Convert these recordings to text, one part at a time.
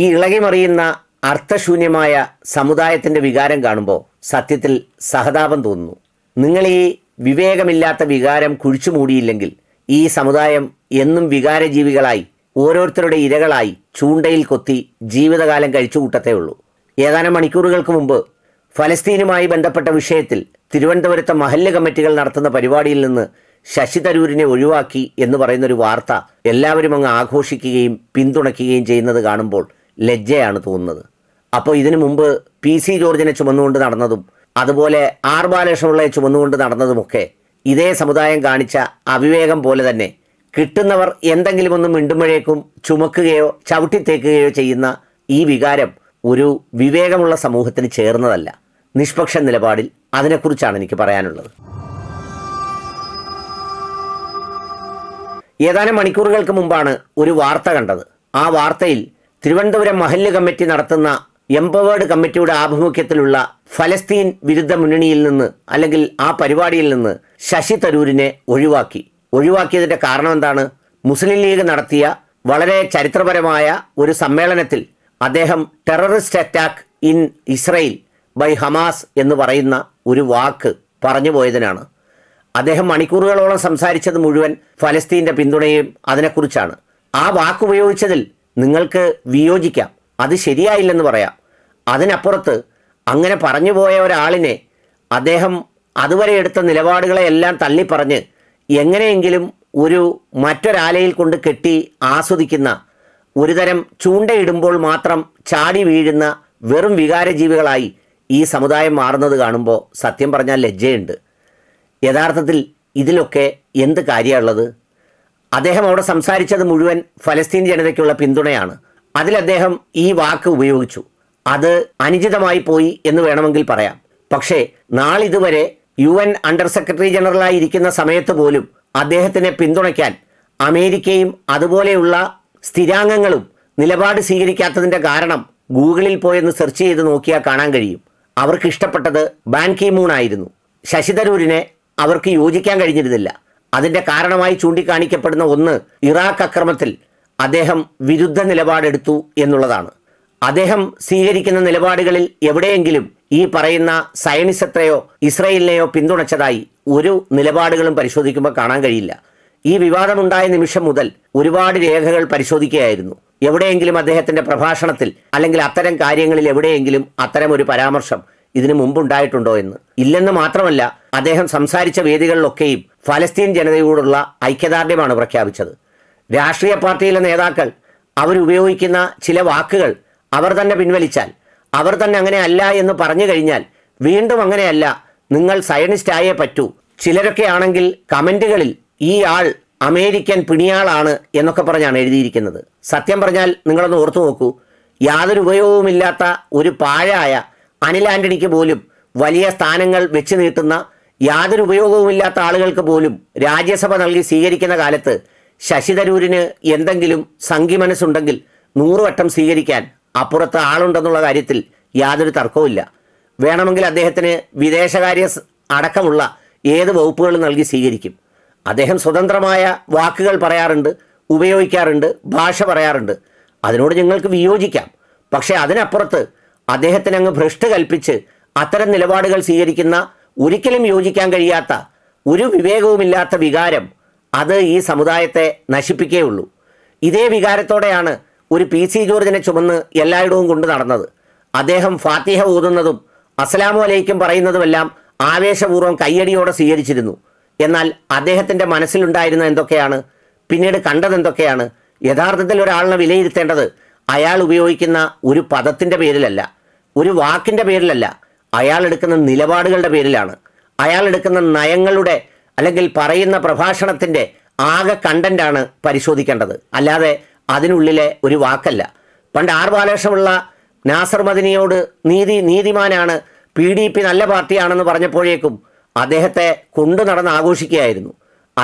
ഈ ഇളകിമറിയുന്ന അർത്ഥശൂന്യമായ സമുദായത്തിൻ്റെ വികാരം കാണുമ്പോൾ സത്യത്തിൽ സഹതാപം തോന്നുന്നു നിങ്ങൾ ഈ വിവേകമില്ലാത്ത വികാരം കുഴിച്ചു മൂടിയില്ലെങ്കിൽ ഈ സമുദായം എന്നും വികാരജീവികളായി ഓരോരുത്തരുടെ ഇരകളായി ചൂണ്ടയിൽ കൊത്തി ജീവിതകാലം കഴിച്ചു കൂട്ടത്തേ ഉള്ളൂ ഏതാനും മണിക്കൂറുകൾക്ക് മുമ്പ് ഫലസ്തീനുമായി ബന്ധപ്പെട്ട വിഷയത്തിൽ തിരുവനന്തപുരത്തെ മഹല്ല് കമ്മിറ്റികൾ നടത്തുന്ന പരിപാടിയിൽ നിന്ന് ശശി തരൂരിനെ ഒഴിവാക്കി എന്ന് പറയുന്നൊരു വാർത്ത എല്ലാവരും അങ്ങ് ആഘോഷിക്കുകയും പിന്തുണയ്ക്കുകയും ചെയ്യുന്നത് കാണുമ്പോൾ ലജ്ജയാണ് തോന്നുന്നത് അപ്പോൾ ഇതിനു മുമ്പ് പി സി ജോർജിനെ ചുമന്നുകൊണ്ട് നടന്നതും അതുപോലെ ആർ ബാലകൃഷ്ണപിള്ളയെ ചുമന്നുകൊണ്ട് നടന്നതുമൊക്കെ ഇതേ സമുദായം കാണിച്ച അവിവേകം പോലെ തന്നെ കിട്ടുന്നവർ എന്തെങ്കിലും ഒന്ന് മിണ്ടുമ്പോഴേക്കും ചുമക്കുകയോ ചവിട്ടിത്തേക്കുകയോ ചെയ്യുന്ന ഈ വികാരം ഒരു വിവേകമുള്ള സമൂഹത്തിന് ചേർന്നതല്ല നിഷ്പക്ഷ നിലപാടിൽ അതിനെക്കുറിച്ചാണ് എനിക്ക് പറയാനുള്ളത് ഏതാനും മണിക്കൂറുകൾക്ക് മുമ്പാണ് ഒരു വാർത്ത കണ്ടത് ആ വാർത്തയിൽ തിരുവനന്തപുരം മഹല്ല് കമ്മിറ്റി നടത്തുന്ന എംപവേർഡ് കമ്മിറ്റിയുടെ ആഭിമുഖ്യത്തിലുള്ള ഫലസ്തീൻ വിരുദ്ധ മുന്നണിയിൽ നിന്ന് അല്ലെങ്കിൽ ആ പരിപാടിയിൽ നിന്ന് ശശി തരൂരിനെ ഒഴിവാക്കി ഒഴിവാക്കിയതിൻ്റെ കാരണം എന്താണ് മുസ്ലിം ലീഗ് നടത്തിയ വളരെ ചരിത്രപരമായ ഒരു സമ്മേളനത്തിൽ അദ്ദേഹം terrorist attack in Israel by Hamas എന്ന് പറയുന്ന ഒരു വാക്ക് പറഞ്ഞു പോയതിനാണ് അദ്ദേഹം മണിക്കൂറുകളോളം സംസാരിച്ചത് മുഴുവൻ ഫലസ്തീൻ്റെ പിന്തുണയും അതിനെക്കുറിച്ചാണ് ആ വാക്കുപയോഗിച്ചതിൽ നിങ്ങൾക്ക് വിയോജിക്കാം അത് ശരിയായില്ലെന്ന് പറയാം അതിനപ്പുറത്ത് അങ്ങനെ പറഞ്ഞു പോയ ഒരാളിനെ അദ്ദേഹം അതുവരെ എടുത്ത നിലപാടുകളെ എല്ലാം തള്ളിപ്പറഞ്ഞ് എങ്ങനെയെങ്കിലും ഒരു മറ്റൊരാലയിൽ കൊണ്ട് കെട്ടി ആസ്വദിക്കുന്ന ഒരുതരം ചൂണ്ടയിടുമ്പോൾ മാത്രം ചാടി വീഴുന്ന വെറും വികാരജീവികളായി ഈ സമുദായം മാറുന്നത് കാണുമ്പോൾ സത്യം പറഞ്ഞാൽ ലജ്ജയുണ്ട് യഥാർത്ഥത്തിൽ ഇതിലൊക്കെ എന്ത് കാര്യമുള്ളത് അദ്ദേഹം അവിടെ സംസാരിച്ചത് മുഴുവൻ ഫലസ്തീൻ ജനതയ്ക്കുള്ള പിന്തുണയാണ് അതിൽ അദ്ദേഹം ഈ വാക്ക് ഉപയോഗിച്ചു അത് അനുചിതമായി പോയി എന്ന് വേണമെങ്കിൽ പറയാം പക്ഷേ നാളിതുവരെ യു എൻ അണ്ടർ സെക്രട്ടറി ജനറലായി ഇരിക്കുന്ന സമയത്ത് പോലും അദ്ദേഹത്തിനെ പിന്തുണയ്ക്കാൻ അമേരിക്കയും അതുപോലെയുള്ള സ്ഥിരാംഗങ്ങളും നിലപാട് സ്വീകരിക്കാത്തതിൻ്റെ കാരണം ഗൂഗിളിൽ പോയെന്ന് സെർച്ച് ചെയ്ത് നോക്കിയാൽ കാണാൻ കഴിയും അവർക്ക് ഇഷ്ടപ്പെട്ടത് ബാൻ മൂൺ ആയിരുന്നു ശശി അവർക്ക് യോജിക്കാൻ കഴിഞ്ഞിരുന്നില്ല അതിന്റെ കാരണമായി ചൂണ്ടിക്കാണിക്കപ്പെടുന്ന ഒന്ന് ഇറാഖ് അക്രമത്തിൽ അദ്ദേഹം വിരുദ്ധ നിലപാടെടുത്തു എന്നുള്ളതാണ് അദ്ദേഹം സ്വീകരിക്കുന്ന നിലപാടുകളിൽ എവിടെയെങ്കിലും ഈ പറയുന്ന സയനിസത്തെയോ ഇസ്രയേലിനെയോ പിന്തുണച്ചതായി ഒരു നിലപാടുകളും പരിശോധിക്കുമ്പോൾ കാണാൻ കഴിയില്ല ഈ വിവാദമുണ്ടായ നിമിഷം മുതൽ ഒരുപാട് രേഖകൾ പരിശോധിക്കുകയായിരുന്നു എവിടെയെങ്കിലും അദ്ദേഹത്തിന്റെ പ്രഭാഷണത്തിൽ അല്ലെങ്കിൽ അത്തരം കാര്യങ്ങളിൽ എവിടെയെങ്കിലും അത്തരം ഒരു പരാമർശം ഇതിനു മുമ്പുണ്ടായിട്ടുണ്ടോ എന്ന് ഇല്ലെന്ന് മാത്രമല്ല അദ്ദേഹം സംസാരിച്ച വേദികളിലൊക്കെയും ഫലസ്തീൻ ജനതയോടുള്ള ഐക്യദാർഢ്യമാണ് പ്രഖ്യാപിച്ചത് രാഷ്ട്രീയ പാർട്ടിയിലെ നേതാക്കൾ അവരുപയോഗിക്കുന്ന ചില വാക്കുകൾ അവർ തന്നെ പിൻവലിച്ചാൽ അവർ തന്നെ അങ്ങനെ അല്ല എന്ന് പറഞ്ഞു കഴിഞ്ഞാൽ വീണ്ടും അങ്ങനെയല്ല നിങ്ങൾ സയനിസ്റ്റ് ആയേ പറ്റൂ ചിലരൊക്കെ ആണെങ്കിൽ കമൻറ്റുകളിൽ ഈ ആൾ അമേരിക്കൻ പിണിയാളാണ് എന്നൊക്കെ പറഞ്ഞാണ് എഴുതിയിരിക്കുന്നത് സത്യം പറഞ്ഞാൽ നിങ്ങളൊന്ന് ഓർത്തു നോക്കൂ യാതൊരു ഉപയോഗവുമില്ലാത്ത ഒരു പാഴായ അനിൽ ആൻ്റണിക്ക് പോലും വലിയ സ്ഥാനങ്ങൾ വെച്ച് നീട്ടുന്ന യാതൊരു ഉപയോഗവുമില്ലാത്ത ആളുകൾക്ക് പോലും രാജ്യസഭ നൽകി സ്വീകരിക്കുന്ന കാലത്ത് ശശിതരൂരിന് എന്തെങ്കിലും സംഘി മനസ്സുണ്ടെങ്കിൽ നൂറുവട്ടം സ്വീകരിക്കാൻ അപ്പുറത്ത് ആളുണ്ടെന്നുള്ള കാര്യത്തിൽ യാതൊരു തർക്കവുമില്ല വേണമെങ്കിൽ അദ്ദേഹത്തിന് വിദേശകാര്യ അടക്കമുള്ള ഏത് വകുപ്പുകൾ നൽകി സ്വീകരിക്കും അദ്ദേഹം സ്വതന്ത്രമായ വാക്കുകൾ പറയാറുണ്ട് ഉപയോഗിക്കാറുണ്ട് ഭാഷ പറയാറുണ്ട് അതിനോട് ഞങ്ങൾക്ക് വിയോജിക്കാം പക്ഷേ അതിനപ്പുറത്ത് അദ്ദേഹത്തിന് അങ്ങ് ഭ്രഷ്ട് കൽപ്പിച്ച് അത്തരം നിലപാടുകൾ സ്വീകരിക്കുന്ന ഒരിക്കലും യോജിക്കാൻ കഴിയാത്ത ഒരു വിവേകവുമില്ലാത്ത വികാരം അത് ഈ സമുദായത്തെ നശിപ്പിക്കേയുള്ളൂ ഇതേ വികാരത്തോടെയാണ് ഒരു പി സി ജോർജിനെ ചുമന്ന് എല്ലായിടവും കൊണ്ട് നടന്നത് അദ്ദേഹം ഫാത്തിഹ ഊതുന്നതും അസ്സലാമു അലൈക്കും പറയുന്നതുമെല്ലാം ആവേശപൂർവ്വം കയ്യടിയോടെ സ്വീകരിച്ചിരുന്നു എന്നാൽ അദ്ദേഹത്തിൻ്റെ മനസ്സിലുണ്ടായിരുന്ന എന്തൊക്കെയാണ് പിന്നീട് കണ്ടതെന്തൊക്കെയാണ് യഥാർത്ഥത്തിൽ ഒരാളിനെ വിലയിരുത്തേണ്ടത് അയാൾ ഉപയോഗിക്കുന്ന ഒരു പദത്തിൻ്റെ പേരിലല്ല ഒരു വാക്കിൻ്റെ പേരിലല്ല അയാൾ എടുക്കുന്ന നിലപാടുകളുടെ പേരിലാണ് അയാൾ എടുക്കുന്ന നയങ്ങളുടെ അല്ലെങ്കിൽ പറയുന്ന പ്രഭാഷണത്തിൻ്റെ ആകെ കണ്ടൻ്റാണ് പരിശോധിക്കേണ്ടത് അല്ലാതെ അതിനുള്ളിലെ ഒരു വാക്കല്ല പണ്ട് ആർ ബാലേഷമുള്ള നാസർ മദിനിയോട് നീതി നീതിമാനാണ് പി ഡി പി നല്ല പാർട്ടിയാണെന്ന് പറഞ്ഞപ്പോഴേക്കും അദ്ദേഹത്തെ കൊണ്ടു നടന്ന് ആഘോഷിക്കുകയായിരുന്നു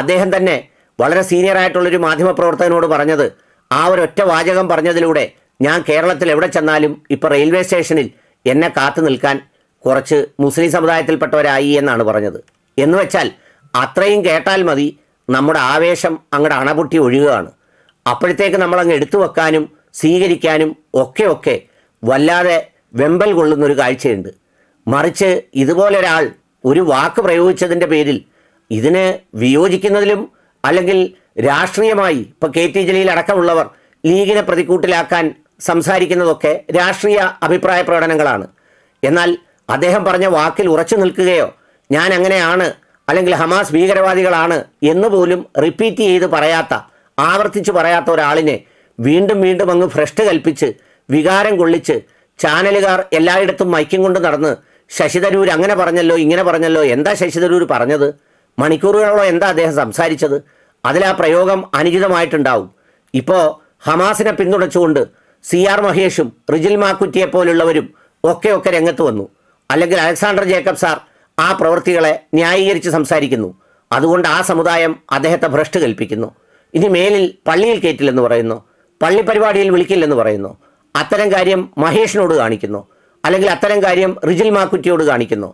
അദ്ദേഹം തന്നെ വളരെ സീനിയറായിട്ടുള്ളൊരു മാധ്യമപ്രവർത്തകനോട് പറഞ്ഞത് ആ ഒരൊറ്റ വാചകം പറഞ്ഞതിലൂടെ ഞാൻ കേരളത്തിൽ എവിടെ ചെന്നാലും ഇപ്പോൾ റെയിൽവേ സ്റ്റേഷനിൽ എന്നെ കാത്തു നിൽക്കാൻ കുറച്ച് മുസ്ലിം സമുദായത്തിൽപ്പെട്ടവരായി എന്നാണ് പറഞ്ഞത് എന്ന് വെച്ചാൽ അത്രയും കേട്ടാൽ മതി നമ്മുടെ ആവേശം അങ്ങടെ അണപൊട്ടി ഒഴുകുകയാണ് അപ്പോഴത്തേക്ക് നമ്മളങ്ങ് എടുത്തു വെക്കാനും സ്വീകരിക്കാനും ഒക്കെ ഒക്കെ വല്ലാതെ വെമ്പൽ കൊള്ളുന്നൊരു കാഴ്ചയുണ്ട് മറിച്ച് ഇതുപോലൊരാൾ ഒരു വാക്ക് പ്രയോഗിച്ചതിൻ്റെ പേരിൽ ഇതിനെ വിയോജിക്കുന്നതിലും അല്ലെങ്കിൽ രാഷ്ട്രീയമായി ഇപ്പോൾ കെ ടി ജലീൽ അടക്കമുള്ളവർ ലീഗിനെ പ്രതിക്കൂട്ടിലാക്കാൻ സംസാരിക്കുന്നതൊക്കെ രാഷ്ട്രീയ അഭിപ്രായ പ്രകടനങ്ങളാണ് എന്നാൽ അദ്ദേഹം പറഞ്ഞ വാക്കിൽ ഉറച്ചു നിൽക്കുകയോ ഞാൻ അങ്ങനെയാണ് അല്ലെങ്കിൽ ഹമാസ് ഭീകരവാദികളാണ് എന്ന് പോലും റിപ്പീറ്റ് ചെയ്ത് പറയാത്ത ആവർത്തിച്ച് പറയാത്ത ഒരാളിനെ വീണ്ടും വീണ്ടും അങ്ങ് ഭ്രഷ്ട് കൽപ്പിച്ച് വികാരം കൊള്ളിച്ച് ചാനലുകാർ എല്ലായിടത്തും മൈക്കും കൊണ്ട് നടന്ന് ശശിതരൂർ അങ്ങനെ പറഞ്ഞല്ലോ ഇങ്ങനെ പറഞ്ഞല്ലോ എന്താ ശശിതരൂർ പറഞ്ഞത് മണിക്കൂറുകളോളം എന്താ അദ്ദേഹം സംസാരിച്ചത് അതിലാ പ്രയോഗം അനുചിതമായിട്ടുണ്ടാവും ഇപ്പോൾ ഹമാസിനെ പിന്തുണച്ചുകൊണ്ട് സി ആർ മഹേഷും റിജിൽ മാക്കുറ്റിയെ പോലുള്ളവരും ഒക്കെ ഒക്കെ രംഗത്ത് വന്നു അല്ലെങ്കിൽ അലക്സാണ്ടർ ജേക്കബ് സാർ ആ പ്രവൃത്തികളെ ന്യായീകരിച്ച് സംസാരിക്കുന്നു അതുകൊണ്ട് ആ സമുദായം അദ്ദേഹത്തെ ഭ്രഷ്ട് കൽപ്പിക്കുന്നു ഇനി മേലിൽ പള്ളിയിൽ കയറ്റില്ലെന്ന് പറയുന്നു പള്ളി പരിപാടിയിൽ വിളിക്കില്ലെന്ന് പറയുന്നു അത്തരം കാര്യം മഹേഷിനോട് കാണിക്കുന്നു അല്ലെങ്കിൽ അത്തരം കാര്യം റിജിൽ മാക്കുറ്റിയോട് കാണിക്കുന്നു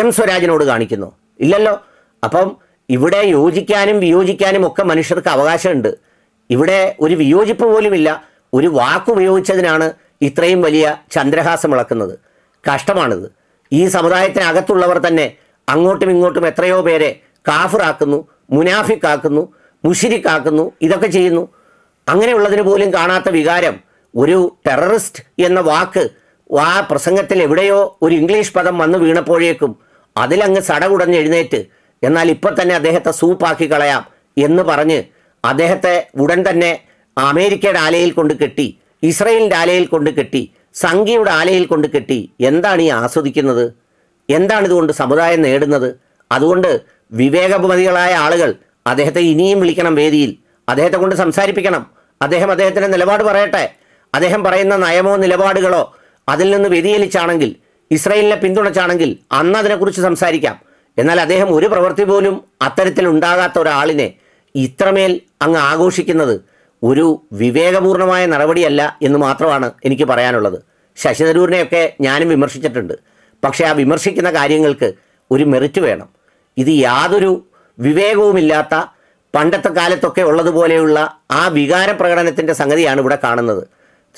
എം സ്വരാജിനോട് കാണിക്കുന്നു ഇല്ലല്ലോ അപ്പം ഇവിടെ യോജിക്കാനും വിയോജിക്കാനും ഒക്കെ മനുഷ്യർക്ക് അവകാശമുണ്ട് ഇവിടെ ഒരു വിയോജിപ്പ് പോലുമില്ല ഒരു വാക്കുപയോഗിച്ചതിനാണ് ഇത്രയും വലിയ ചന്ദ്രഹാസം ഇളക്കുന്നത് കഷ്ടമാണിത് ഈ സമുദായത്തിനകത്തുള്ളവർ തന്നെ അങ്ങോട്ടും ഇങ്ങോട്ടും എത്രയോ പേരെ കാഫിറാക്കുന്നു മുനാഫിക്കാക്കുന്നു മുഷിരിക്കാക്കുന്നു ഇതൊക്കെ ചെയ്യുന്നു അങ്ങനെയുള്ളതിന് പോലും കാണാത്ത വികാരം ഒരു ടെററിസ്റ്റ് എന്ന വാക്ക് ആ പ്രസംഗത്തിൽ എവിടെയോ ഒരു ഇംഗ്ലീഷ് പദം വന്നു വീണപ്പോഴേക്കും അതിലങ്ങ് എഴുന്നേറ്റ് എന്നാൽ ഇപ്പം തന്നെ അദ്ദേഹത്തെ സൂപ്പാക്കി കളയാം എന്ന് പറഞ്ഞ് അദ്ദേഹത്തെ ഉടൻ തന്നെ അമേരിക്കയുടെ ആലയിൽ കൊണ്ട് കെട്ടി ഇസ്രയേലിൻ്റെ ആലയിൽ കൊണ്ട് കെട്ടി സംഖ്യയുടെ ആലയിൽ കൊണ്ട് കെട്ടി എന്താണ് ഈ ആസ്വദിക്കുന്നത് എന്താണ് ഇതുകൊണ്ട് സമുദായം നേടുന്നത് അതുകൊണ്ട് വിവേകബുമതികളായ ആളുകൾ അദ്ദേഹത്തെ ഇനിയും വിളിക്കണം വേദിയിൽ അദ്ദേഹത്തെ കൊണ്ട് സംസാരിപ്പിക്കണം അദ്ദേഹം അദ്ദേഹത്തിൻ്റെ നിലപാട് പറയട്ടെ അദ്ദേഹം പറയുന്ന നയമോ നിലപാടുകളോ അതിൽ നിന്ന് വ്യതിയലിച്ചാണെങ്കിൽ ഇസ്രയേലിനെ പിന്തുണച്ചാണെങ്കിൽ അന്ന് അതിനെക്കുറിച്ച് സംസാരിക്കാം എന്നാൽ അദ്ദേഹം ഒരു പ്രവൃത്തി പോലും അത്തരത്തിൽ ഉണ്ടാകാത്ത ഒരാളിനെ ഇത്രമേൽ അങ്ങ് ആഘോഷിക്കുന്നത് ഒരു വിവേകപൂർണമായ നടപടിയല്ല എന്ന് മാത്രമാണ് എനിക്ക് പറയാനുള്ളത് ശശി തരൂരിനെയൊക്കെ ഞാനും വിമർശിച്ചിട്ടുണ്ട് പക്ഷേ ആ വിമർശിക്കുന്ന കാര്യങ്ങൾക്ക് ഒരു മെറിറ്റ് വേണം ഇത് യാതൊരു വിവേകവുമില്ലാത്ത പണ്ടത്തെ കാലത്തൊക്കെ ഉള്ളതുപോലെയുള്ള ആ വികാര പ്രകടനത്തിൻ്റെ സംഗതിയാണ് ഇവിടെ കാണുന്നത്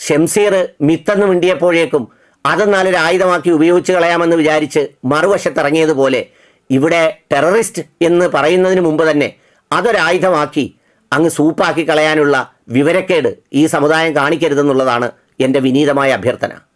ഷംസീർ മിത്തെന്ന് മിണ്ടിയപ്പോഴേക്കും അത് നല്ലൊരു ആയുധമാക്കി ഉപയോഗിച്ച് കളയാമെന്ന് വിചാരിച്ച് മറുവശത്തിറങ്ങിയതുപോലെ ഇവിടെ ടെററിസ്റ്റ് എന്ന് പറയുന്നതിന് മുമ്പ് തന്നെ അതൊരായുധമാക്കി അങ്ങ് സൂപ്പാക്കി കളയാനുള്ള വിവരക്കേട് ഈ സമുദായം കാണിക്കരുതെന്നുള്ളതാണ് എൻ്റെ വിനീതമായ അഭ്യർത്ഥന